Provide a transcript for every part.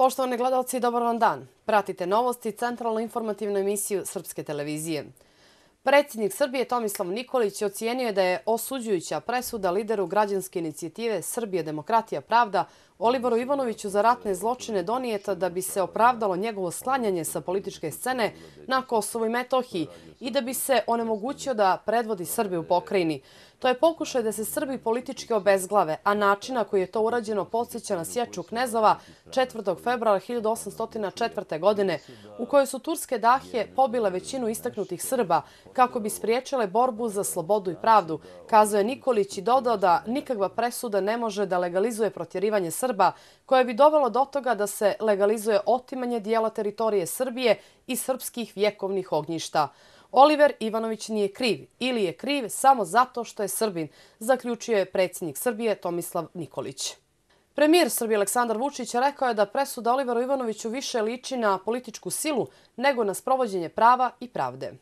Poštovani gledalci, dobar vam dan. Pratite novosti Centralno informativnu emisiju Srpske televizije. Predsjednik Srbije Tomislav Nikolić ocijenio je da je osuđujuća presuda lideru građanske inicijative Srbije demokratija pravda Olivaru Ivanoviću za ratne zločine donijeta da bi se opravdalo njegovo slanjanje sa političke scene na Kosovo i Metohiji i da bi se onemogućio da predvodi Srbi u pokrajini. To je pokušaj da se Srbi politički obezglave, a načina koji je to urađeno podsjeća na sjeću Knezova 4. februara 1804. godine, u kojoj su turske dahije pobile većinu istaknutih Srba kako bi spriječile borbu za slobodu i pravdu, kazao je Nikolić i dodao da nikakva presuda ne može da legalizuje protjerivanje Srba Srba, koje bi dovelo do toga da se legalizuje otimanje dijela teritorije Srbije i srpskih vjekovnih ognjišta. Oliver Ivanović nije kriv ili je kriv samo zato što je Srbin, zaključio je predsjednik Srbije Tomislav Nikolić. Premijer Srbije Aleksandar Vučić rekao je da presuda Oliveru Ivanoviću više liči na političku silu nego na sprovođenje prava i pravde.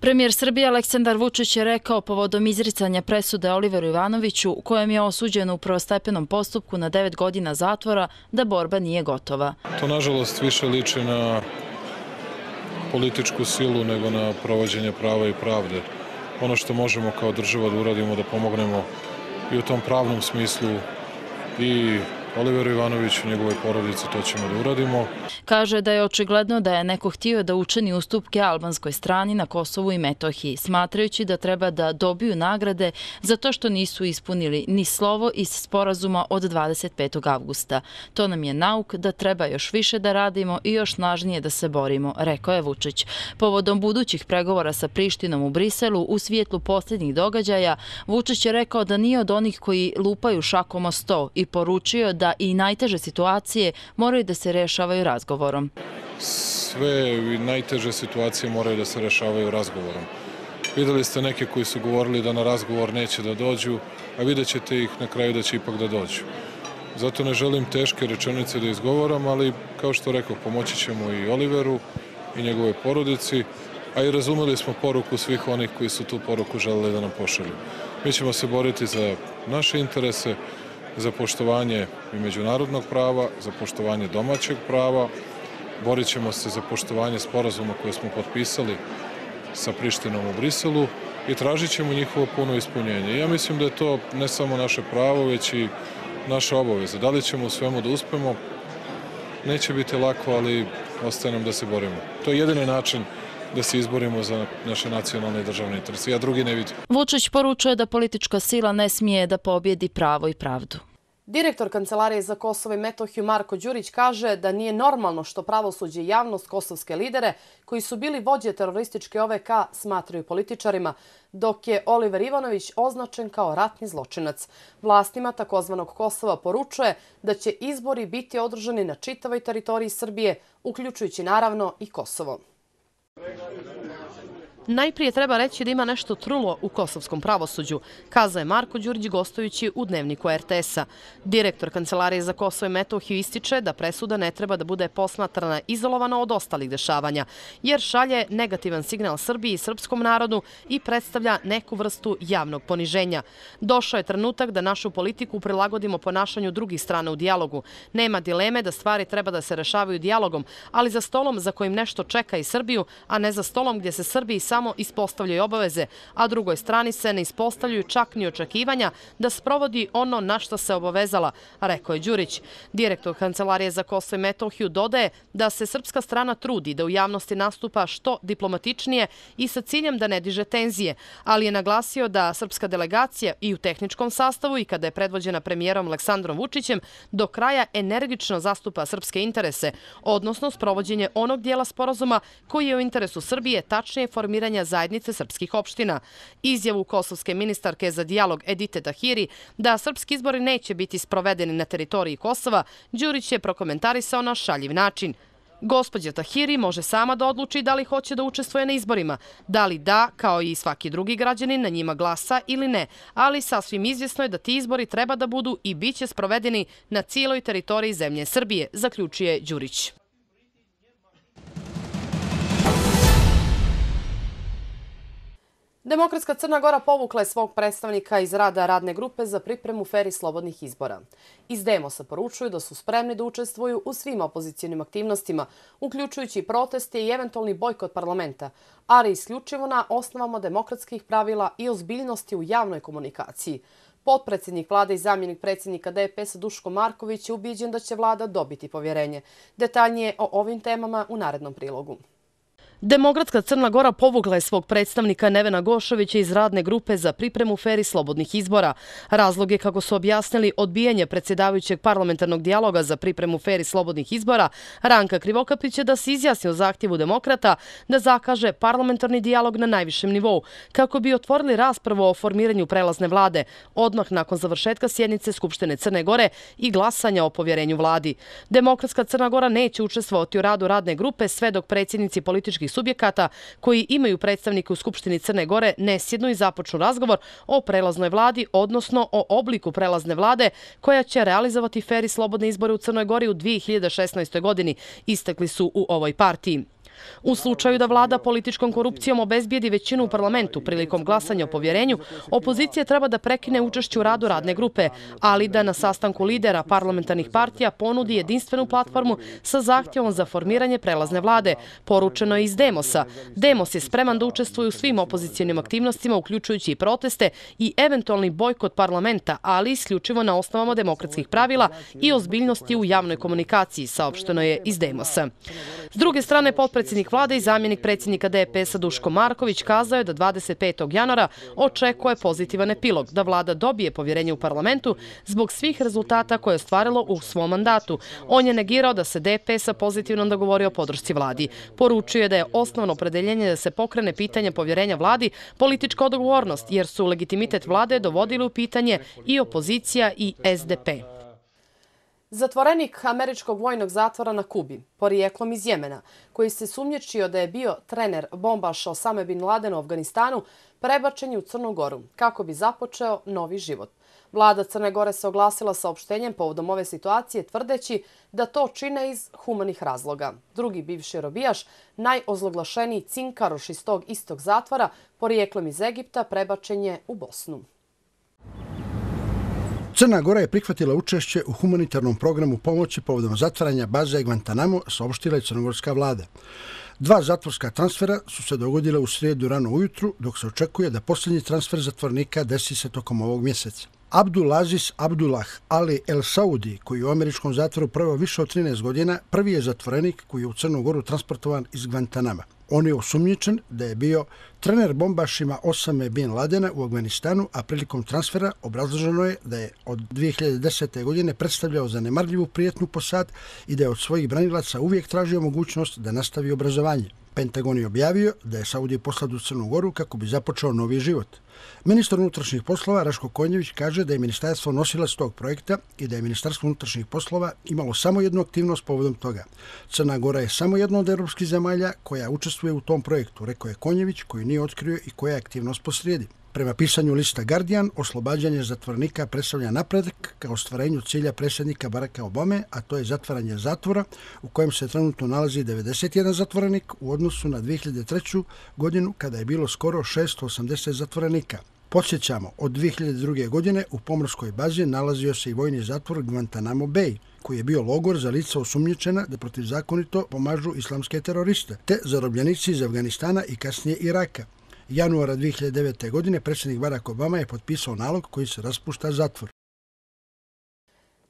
Premijer Srbije Aleksandar Vučić je rekao povodom izricanja presude Oliveru Ivanoviću, kojem je osuđeno u prvostepenom postupku na devet godina zatvora, da borba nije gotova. To, nažalost, više liče na političku silu nego na provođenje prava i pravde. Ono što možemo kao država da uradimo, da pomognemo i u tom pravnom smislu i Ivanović Ivanoviću, njegove porodice, to ćemo da uradimo. Kaže da je očigledno da je neko htio da učeni ustupke albanskoj strani na Kosovu i Metohiji, smatrajući da treba da dobiju nagrade za to što nisu ispunili ni slovo iz sporazuma od 25. augusta. To nam je nauk da treba još više da radimo i još snažnije da se borimo, rekao je Vučić. Povodom budućih pregovora sa Prištinom u Briselu, u svijetlu posljednjih događaja, Vučić je rekao da nije od onih koji lupaju šakom o sto i poručio da nepogoda i najteže situacije moraju da se rešavaju razgovorom. Sve i najteže situacije moraju da se rešavaju razgovorom. Videli ste neke koji su govorili da na razgovor neće da dođu, a vidjet ćete ih na kraju da će ipak da dođu. Zato ne želim teške rečenice da izgovoram, ali kao što rekao, pomoći ćemo i Oliveru i njegove porodici, a i razumeli smo poruku svih onih koji su tu poruku želeli da nam pošalju. Mi ćemo se boriti za naše interese, za poštovanje i međunarodnog prava, za poštovanje domaćeg prava. Borit ćemo se za poštovanje sporazuma koje smo potpisali sa Prištinom u Briselu i tražit ćemo njihovo puno ispunjenje. Ja mislim da je to ne samo naše pravo, već i naše obaveze. Da li ćemo svemu da uspemo, neće biti lako, ali ostaje nam da se borimo. To je jedini način da se izborimo za naše nacionalne i državne interese. Ja drugi ne vidim. Vučić poručuje da politička sila ne smije da pobjedi pravo i pravdu. Direktor Kancelarije za Kosovo i Metohiju Marko Đurić kaže da nije normalno što pravosuđe i javnost kosovske lidere koji su bili vođe terorističke OVK smatraju političarima, dok je Oliver Ivanović označen kao ratni zločinac. Vlastima takozvanog Kosova poručuje da će izbori biti održani na čitavoj teritoriji Srbije, uključujući naravno i Kosovo. Najprije treba reći da ima nešto trulo u kosovskom pravosuđu, kazao je Marko Đurđi Gostovići u dnevniku RTS-a. Direktor Kancelarije za Kosovo i Metohiju ističe da presuda ne treba da bude posmatrana izolovana od ostalih dešavanja, jer šalje negativan signal Srbiji i srpskom narodu i predstavlja neku vrstu javnog poniženja. Došao je trenutak da našu politiku prilagodimo ponašanju drugih strana u dialogu. Nema dileme da stvari treba da se rešavaju dialogom, ali za stolom za kojim nešto čeka i Srbiju, a ne za stolom gdje se Srbiji sam samo ispostavljaju obaveze, a drugoj strani se ne ispostavljaju čak ni očekivanja da sprovodi ono na što se obavezala, rekao je Đurić. Direktor Kancelarije za Kosovo i Metohiju dodaje da se srpska strana trudi da u javnosti nastupa što diplomatičnije i sa ciljem da ne diže tenzije, ali je naglasio da srpska delegacija i u tehničkom sastavu i kada je predvođena premijerom Aleksandrom Vučićem do kraja energično zastupa srpske interese, odnosno sprovođenje onog dijela sporazuma koji je u interesu Srbije tačnije formiranje formiranja zajednice srpskih opština. Izjavu kosovske ministarke za dijalog Edite Dahiri da srpski izbori neće biti sprovedeni na teritoriji Kosova, Đurić je prokomentarisao na šaljiv način. Gospodja Tahiri može sama da odluči da li hoće da učestvuje na izborima, da li da, kao i svaki drugi građanin, na njima glasa ili ne, ali sasvim izvjesno je da ti izbori treba da budu i bit će sprovedeni na cijeloj teritoriji zemlje Srbije, zaključuje Đurić. Demokratska Crna Gora povukla je svog predstavnika iz rada radne grupe za pripremu feri slobodnih izbora. Iz Demosa poručuju da su spremni da učestvuju u svim opozicijnim aktivnostima, uključujući proteste i eventualni bojkot parlamenta, ali isključivo na osnovama demokratskih pravila i ozbiljnosti u javnoj komunikaciji. Potpredsjednik vlade i zamjenik predsjednika DPS Duško Marković je ubiđen da će vlada dobiti povjerenje. Detaljnije o ovim temama u narednom prilogu. Demokratska Crna Gora povukla je svog predstavnika Nevena Gošovića iz radne grupe za pripremu feri slobodnih izbora. Razlog je, kako su objasnili, odbijanje predsjedavajućeg parlamentarnog dialoga za pripremu feri slobodnih izbora Ranka Krivokapića da se izjasni o zahtjevu demokrata da zakaže parlamentarni dialog na najvišem nivou, kako bi otvorili raspravo o formiranju prelazne vlade, odmah nakon završetka sjednice Skupštine Crne Gore i glasanja o povjerenju vladi. Demokratska Crna Gora neće učestvovati u radu radne grupe sve dok predsjednici političkih privrednih subjekata koji imaju predstavnike u Skupštini Crne Gore nesjednu i započnu razgovor o prelaznoj vladi, odnosno o obliku prelazne vlade koja će realizovati feri slobodne izbore u Crnoj Gori u 2016. godini, istekli su u ovoj partiji. U slučaju da vlada političkom korupcijom obezbijedi većinu u parlamentu prilikom glasanja o povjerenju, opozicija treba da prekine učešću radu radne grupe, ali da na sastanku lidera parlamentarnih partija ponudi jedinstvenu platformu sa zahtjevom za formiranje prelazne vlade, poručeno je iz Demosa. Demos je spreman da učestvuju u svim opozicijenim aktivnostima, uključujući i proteste i eventualni bojkot parlamenta, ali isključivo na osnovama demokratskih pravila i ozbiljnosti u javnoj komunikaciji, saopšteno je iz Demosa. S druge strane, potpred predsjednik vlade i zamjenik predsjednika DPS-a Duško Marković kazao je da 25. januara očekuje pozitivan epilog, da vlada dobije povjerenje u parlamentu zbog svih rezultata koje je stvarilo u svom mandatu. On je negirao da se DPS-a pozitivno dogovori o podršci vladi. Poručuje da je osnovno predeljenje da se pokrene pitanje povjerenja vladi politička odgovornost, jer su legitimitet vlade dovodili u pitanje i opozicija i SDP. Zatvorenik američkog vojnog zatvora na Kubi, porijeklom iz Jemena, koji se sumnječio da je bio trener bombaša Osama Bin Laden u Afganistanu, prebačen je u Crnogoru kako bi započeo novi život. Vlada Crne Gore se oglasila sa opštenjem povodom ove situacije tvrdeći da to čine iz humanih razloga. Drugi bivši robijaš, najozloglašeniji cinkaroš iz tog istog zatvora, porijeklom iz Egipta, prebačen je u Bosnu. Crna Gora je prihvatila učešće u humanitarnom programu pomoći povodom zatvaranja baze Guantanamo, saopštila je crnogorska vlada. Dva zatvorska transfera su se dogodile u srijedu rano ujutru, dok se očekuje da posljednji transfer zatvornika desi se tokom ovog mjeseca. Abdulaziz Abdullah Ali El Saudi, koji je u američkom zatvoru prvo više od 13 godina, prvi je zatvorenik koji je u Crnu Goru transportovan iz Guantanama. On je osumnjičen da je bio trener bombašima Osame Bin Ladena u Afganistanu, a prilikom transfera obrazloženo je da je od 2010. godine predstavljao zanemarljivu prijetnu posad i da je od svojih branilaca uvijek tražio mogućnost da nastavi obrazovanje. Pentagon je objavio da je Saudi poslao u Crnu Goru kako bi započeo novi život. Ministar unutrašnjih poslova Raško Konjević kaže da je ministarstvo nosila s tog projekta i da je ministarstvo unutrašnjih poslova imalo samo jednu aktivnost povodom toga. Crna Gora je samo jedna od europskih zemalja koja učestvuje u tom projektu, rekao je Konjević koji nije otkrio i koja je aktivnost posrijedi. Prema pisanju lista Guardian, oslobađanje zatvornika predstavlja napredak kao ostvarenju cilja predsjednika Baracka Obame, a to je zatvaranje zatvora u kojem se trenutno nalazi 91 zatvorenik u odnosu na 2003. godinu kada je bilo skoro 680 zatvorenika. Podsjećamo, od 2002. godine u pomorskoj bazi nalazio se i vojni zatvor Guantanamo Bay, koji je bio logor za lica osumnjičena da protivzakonito pomažu islamske teroriste, te zarobljenici iz Afganistana i kasnije Iraka januara 2009. godine predsjednik Barack Obama je potpisao nalog koji se raspušta zatvor.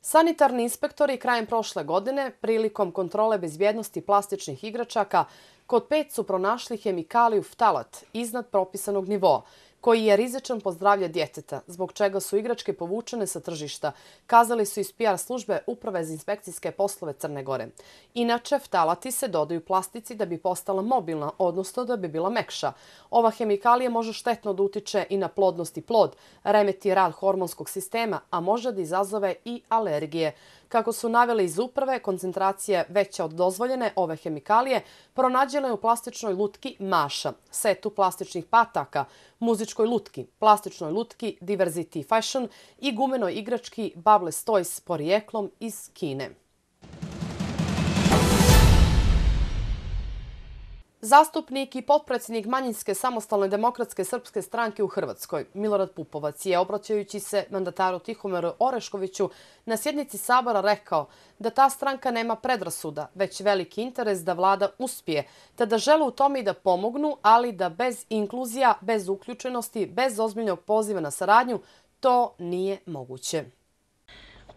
Sanitarni inspektori krajem prošle godine prilikom kontrole bezbjednosti plastičnih igračaka kod pet su pronašli hemikaliju ftalat iznad propisanog nivoa koji je rizičan po zdravlje djeteta, zbog čega su igračke povučene sa tržišta, kazali su iz PR službe Uprave za inspekcijske poslove Crne Gore. Inače, ftalati se dodaju plastici da bi postala mobilna, odnosno da bi bila mekša. Ova hemikalija može štetno da utiče i na plodnost i plod, remeti rad hormonskog sistema, a može da izazove i alergije. Kako su naveli iz uprave, koncentracije veće od dozvoljene ove hemikalije pronađene u plastičnoj lutki maša, setu plastičnih pataka, muzičkoj lutki, plastičnoj lutki Diversity Fashion i gumenoj igrački Bubble Toys porijeklom iz Kine. Zastupnik i potpredsjednik manjinske samostalne demokratske srpske stranke u Hrvatskoj, Milorad Pupovac, je obraćajući se mandataru Tihomeru Oreškoviću na sjednici Sabora rekao da ta stranka nema predrasuda, već veliki interes da vlada uspije, te da žele u tome i da pomognu, ali da bez inkluzija, bez uključenosti, bez ozbiljnog poziva na saradnju, to nije moguće.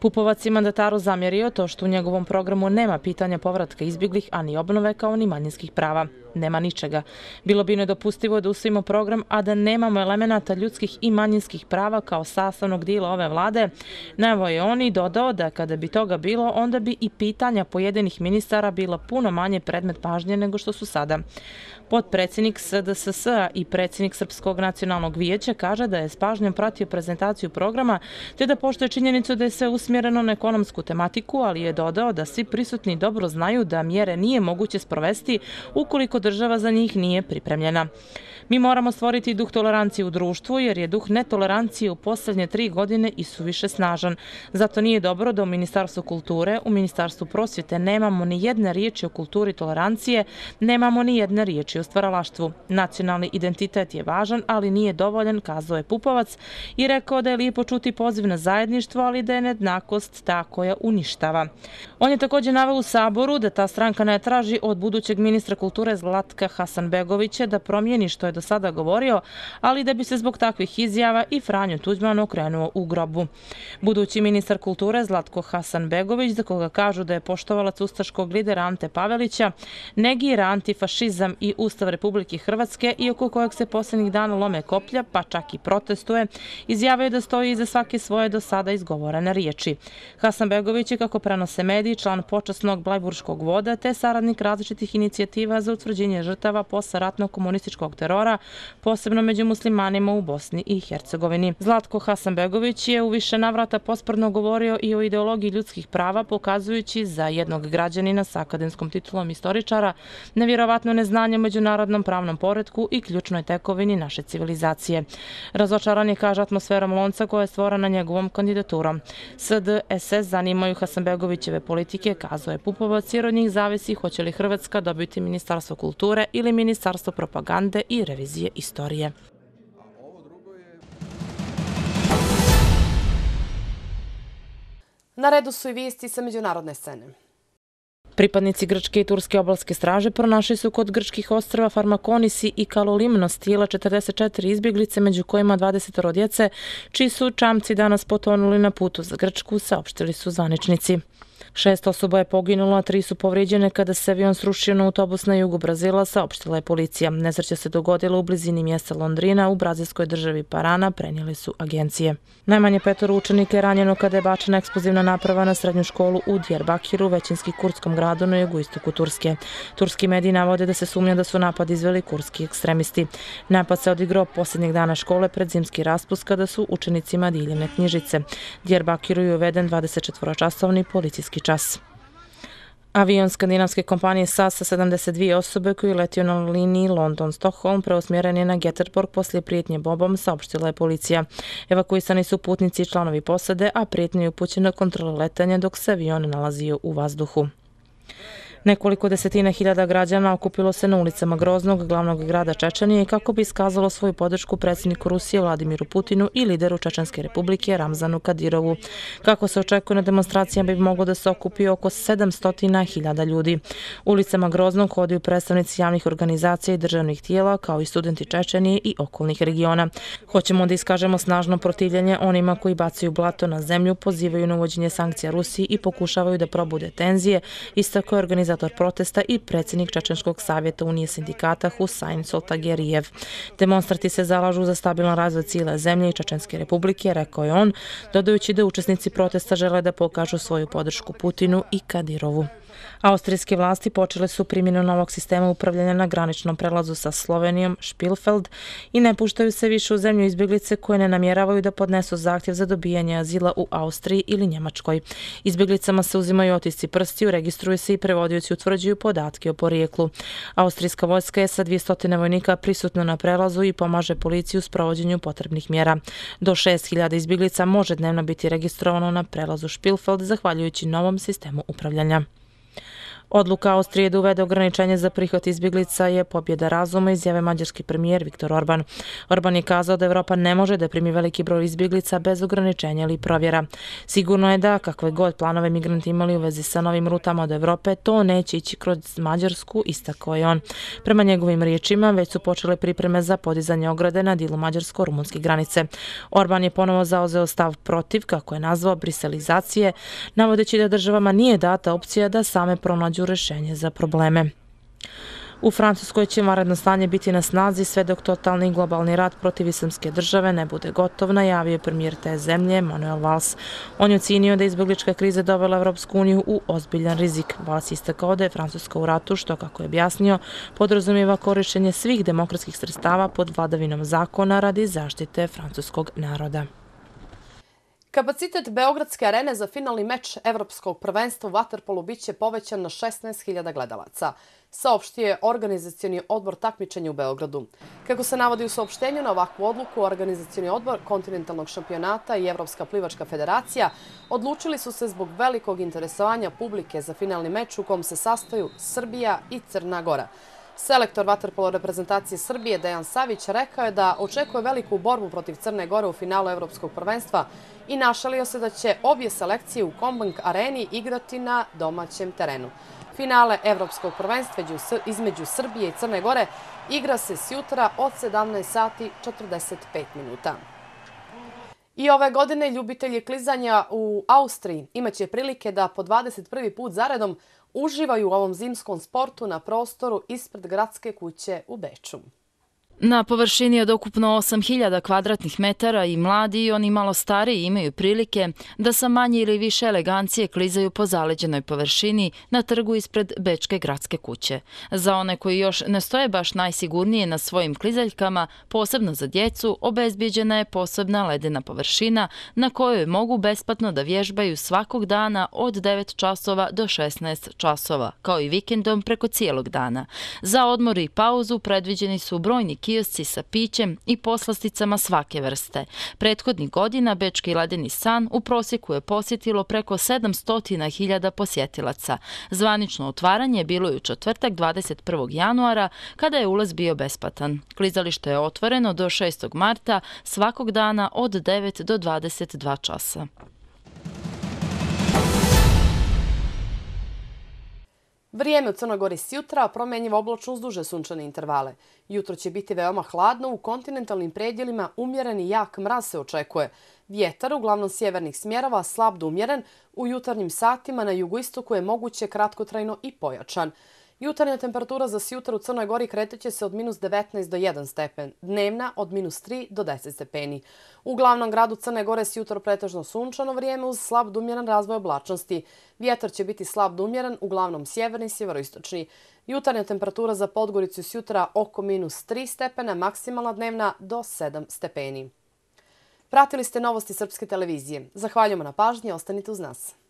Pupovac je mandataru zamjerio to što u njegovom programu nema pitanja povratka izbjeglih, ani obnove kao ni manjinskih prava nema ničega. Bilo bi nedopustivo da usvimo program, a da nemamo elemenata ljudskih i manjinskih prava kao sastavnog dijela ove vlade, nevo je on i dodao da kada bi toga bilo, onda bi i pitanja pojedinih ministara bila puno manje predmet pažnje nego što su sada. Podpredsjednik SDSS i predsjednik Srpskog nacionalnog vijeća kaže da je s pažnjom pratio prezentaciju programa, te da poštoje činjenicu da je sve usmjereno na ekonomsku tematiku, ali je dodao da svi prisutni dobro znaju da mjere nije moguće sprovesti ukoliko država za njih nije pripremljena. Mi moramo stvoriti duh tolerancije u društvu jer je duh netolerancije u posljednje tri godine i su više snažan. Zato nije dobro da u Ministarstvu kulture, u Ministarstvu prosvjete nemamo ni jedne riječi o kulturi tolerancije, nemamo ni jedne riječi o stvaralaštvu. Nacionalni identitet je važan, ali nije dovoljen, kazao je Pupovac i rekao da je lijepo čuti poziv na zajedništvo, ali da je nednakost ta koja uništava. On je također naveo u Saboru da ta stranka ne traži od budućeg ministra kulture Zlatka Hasanbegovića da promijeni što je do sada govorio, ali da bi se zbog takvih izjava i Franjo Tuđman okrenuo u grobu. Budući ministar kulture Zlatko Hasan Begović, za koga kažu da je poštovalac ustaškog lidera Ante Pavelića, negira antifašizam i Ustav Republike Hrvatske i oko kojeg se posljednjih dana lome koplja, pa čak i protestuje, izjavaju da stoji iza svake svoje do sada izgovorene riječi. Hasan Begović je, kako prenose mediji, član počasnog Blajburškog voda te saradnik različitih inicijativa za utvrđenje žrtava ratno komunističkog terora Bora, posebno među muslimanima u Bosni i Hercegovini. Zlatko Hasanbegović je u više navrata posporno govorio i o ideologiji ljudskih prava, pokazujući za jednog građanina s akademskom titulom istoričara nevjerovatno neznanje međunarodnom pravnom poredku i ključnoj tekovini naše civilizacije. Razočaran je, kaže, atmosferom lonca koja je stvorana njegovom kandidaturom. SD, SS zanimaju Hasanbegovićeve politike, je Pupovac, jer od njih zavisi hoće li Hrvatska dobiti Ministarstvo kulture ili Ministarstvo propagande i reakcije revizije istorije. Na redu su i vijesti sa međunarodne scene. Pripadnici Grčke i Turske obalske straže pronašli su kod grčkih ostrava Farmakonisi i Kalolimnostila 44 izbjeglice, među kojima 20 rodjece, čiji su čamci danas potonuli na putu za Grčku, saopštili su zvaničnici. Šest osoba je poginulo, a tri su povrijeđene kada se avion srušio na autobus na jugu Brazila, saopštila je policija. Nesreća se dogodila u blizini mjesta Londrina u brazilskoj državi Parana, prenijeli su agencije. Najmanje petor učenika je ranjeno kada je bačena eksplozivna naprava na srednju školu u Djerbakiru, većinski kurdskom gradu na jugu istoku Turske. Turski mediji navode da se sumnja da su napad izveli kurski ekstremisti. Napad se odigrao posljednjeg dana škole pred zimski raspust kada su učenicima diljene knjižice. Djerbakiru je uveden 24-očasovni policijski čas. Avion skandinavske kompanije SAS sa 72 osobe koji letio na liniji London-Stockholm preusmjeren je na Geterborg poslije prijetnje bombom, saopštila je policija. Evakuisani su putnici i članovi posade, a prijetnje je upućeno kontrole letanja dok se avion nalazio u vazduhu. Nekoliko desetina hiljada građana okupilo se na ulicama Groznog, glavnog grada Čečanije, kako bi iskazalo svoju podršku predsjedniku Rusije Vladimiru Putinu i lideru Čečanske republike Ramzanu Kadirovu. Kako se očekuje na demonstracijama bi moglo da se okupi oko 700 hiljada ljudi. Ulicama Groznog hodaju predstavnici javnih organizacija i državnih tijela, kao i studenti Čečanije i okolnih regiona. Hoćemo da iskažemo snažno protivljenje onima koji bacaju blato na zemlju, pozivaju na uvođenje sankcija Rusiji i pokušavaju da probude tenzije, istako je organizacija organizator protesta i predsjednik Čečenskog savjeta Unije sindikata Husajn Soltagerijev. Demonstrati se zalažu za stabilan razvoj cijele zemlje i Čečenske republike, rekao je on, dodajući da učesnici protesta žele da pokažu svoju podršku Putinu i Kadirovu. Austrijske vlasti počele su primjenu novog sistema upravljanja na graničnom prelazu sa Slovenijom, Špilfeld, i ne puštaju se više u zemlju izbjeglice koje ne namjeravaju da podnesu zahtjev za dobijanje azila u Austriji ili Njemačkoj. Izbjeglicama se uzimaju otisci prstiju, registruju se i prevodioci utvrđuju podatke o porijeklu. Austrijska vojska je sa 200 vojnika prisutna na prelazu i pomaže policiju u sprovođenju potrebnih mjera. Do 6000 izbjeglica može dnevno biti registrovano na prelazu Špilfeld zahvaljujući novom sistemu upravljanja. Odluka Austrije da uvede ograničenje za prihvat izbjeglica je pobjeda razuma izjave mađarski premijer Viktor Orban. Orban je kazao da Evropa ne može da primi veliki broj izbjeglica bez ograničenja ili provjera. Sigurno je da kakve god planove migranti imali u vezi sa novim rutama od Evrope, to neće ići kroz Mađarsku, istako je on. Prema njegovim riječima već su počele pripreme za podizanje ograde na dilu Mađarsko-Rumunske granice. Orban je ponovo zauzeo stav protiv, kako je nazvao, briselizacije, navodeći da državama nije data opcija da same pronađu nađu rešenje za probleme. U Francuskoj će varedno stanje biti na snazi sve dok totalni globalni rat protiv islamske države ne bude gotov, najavio je premijer te zemlje Manuel Valls. On je ocinio da je izbjeglička kriza dovela Evropsku uniju u ozbiljan rizik. Valls istakao da je Francuska u ratu, što kako je objasnio, podrazumijeva korišćenje svih demokratskih sredstava pod vladavinom zakona radi zaštite francuskog naroda. Kapacitet Beogradske arene za finalni meč Evropskog prvenstva u Waterpolu bit će povećan na 16.000 gledalaca, saopštio je organizacijani odbor takmičenja u Beogradu. Kako se navodi u saopštenju na ovakvu odluku, organizacijani odbor kontinentalnog šampionata i Evropska plivačka federacija odlučili su se zbog velikog interesovanja publike za finalni meč u kom se sastaju Srbija i Crna Gora. Selektor vaterpolo reprezentacije Srbije Dejan Savić rekao je da očekuje veliku borbu protiv Crne Gore u finalu Evropskog prvenstva i našalio se da će obje selekcije u Combank areni igrati na domaćem terenu. Finale Evropskog prvenstva između Srbije i Crne Gore igra se s jutra od 17 sati 45 minuta. I ove godine ljubitelji klizanja u Austriji imaće prilike da po 21. put zaredom uživaju u ovom zimskom sportu na prostoru ispred gradske kuće u Beču. Na površini od okupno 8000 kvadratnih metara i mladi i oni malo stariji imaju prilike da sa manje ili više elegancije klizaju po zaleđenoj površini na trgu ispred Bečke gradske kuće. Za one koji još ne stoje baš najsigurnije na svojim klizaljkama, posebno za djecu, obezbjeđena je posebna ledena površina na kojoj mogu besplatno da vježbaju svakog dana od 9 časova do 16 časova, kao i vikendom preko cijelog dana. Za odmor i pauzu predviđeni su brojni kinesi kiosci sa pićem i poslasticama svake vrste. Prethodnih godina Bečki ledeni san u prosjeku je posjetilo preko 700.000 posjetilaca. Zvanično otvaranje bilo je u četvrtak 21. januara kada je ulaz bio besplatan. Klizalište je otvoreno do 6. marta svakog dana od 9 do 22 časa. Vrijeme u Crnoj Gori s jutra promenjivo obločno uz duže sunčane intervale. Jutro će biti veoma hladno, u kontinentalnim predjelima umjeren i jak mraz se očekuje. Vjetar, uglavnom sjevernih smjerova, slab do umjeren, u jutarnjim satima na jugoistoku je moguće kratkotrajno i pojačan. Jutarnja temperatura za sjutar u Crnoj Gori kreteće se od minus 19 do 1 stepen, dnevna od minus 3 do 10 stepeni. U glavnom gradu Crne Gore sjutar pretežno sunčano vrijeme uz slab dumjeran razvoj oblačnosti. Vjetar će biti slab dumjeran, uglavnom sjeverni i sjeveroistočni. Jutarnja temperatura za Podgoricu sjutra oko minus 3 stepena, maksimalna dnevna do 7 stepeni. Pratili ste novosti Srpske televizije. Zahvaljujemo na pažnje, ostanite uz nas.